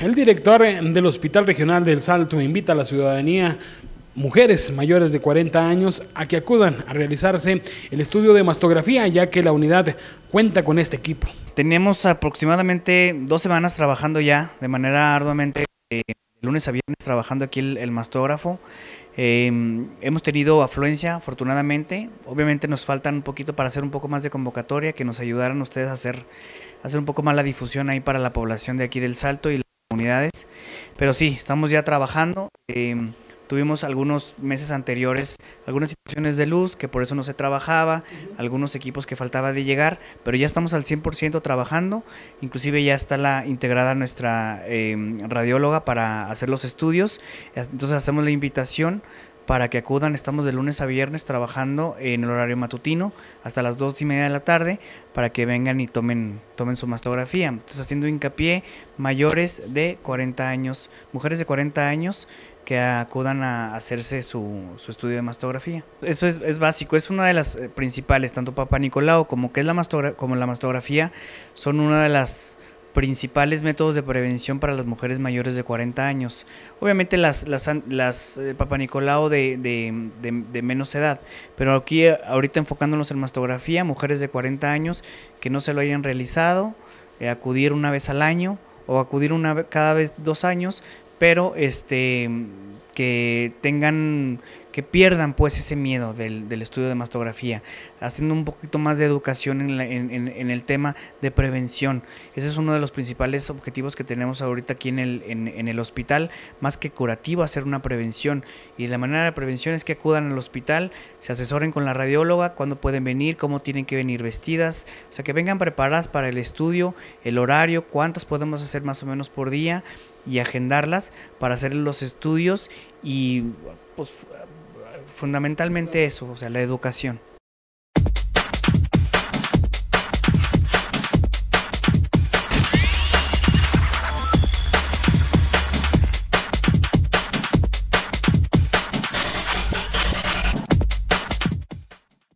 El director eh, del Hospital Regional del Salto invita a la ciudadanía mujeres mayores de 40 años a que acudan a realizarse el estudio de mastografía, ya que la unidad cuenta con este equipo. Tenemos aproximadamente dos semanas trabajando ya de manera arduamente, eh, lunes a viernes trabajando aquí el, mastógrafo. Em, hemos tenido afluencia, afortunadamente. Obviamente nos faltan un poquito para hacer un poco más de convocatoria, que nos ayudaran ustedes a hacer, hacer un poco más la difusión ahí para la población de aquí del Salto y pero sí, estamos ya trabajando. Eh, tuvimos algunos meses anteriores algunas situaciones de luz que por eso no se trabajaba, algunos equipos que faltaba de llegar, pero ya estamos al 100% trabajando, inclusive ya está la integrada nuestra eh, radióloga para hacer los estudios, entonces hacemos la invitación para que acudan. Estamos de lunes a viernes trabajando en el horario matutino hasta las dos y media de la tarde para que vengan y tomen, tomen su mastografía. Entonces haciendo hincapié mayores de 40 años, mujeres de 40 años que acudan a hacerse su, su estudio de mastografía. Eso es, es, básico, es una de las eh, principales, tanto Papa Nicolau como que es la como la mastografía son una de las principales métodos de prevención para las mujeres mayores de 40 años. Obviamente las, las, las eh, Papa Nicolau de, menos edad, pero aquí ahorita enfocándonos en mastografía, mujeres de 40 años que no se lo hayan realizado, eh, acudir una vez al año o acudir una cada vez dos años, pero este que tengan que pierdan pues ese miedo del, estudio de mastografía, haciendo un poquito más de educación en, el tema de prevención. Ese es uno de los principales objetivos que tenemos ahorita aquí en el, en el hospital, más que curativo, hacer una prevención. Y la manera de prevención es que acudan al hospital, se asesoren con la radióloga, cuándo pueden venir, cómo tienen que venir vestidas, o sea, que vengan preparadas para el estudio, el horario, cuántas podemos hacer más o menos por día y agendarlas para hacer los estudios y pues eh, fundamentalmente eso, o sea, la educación.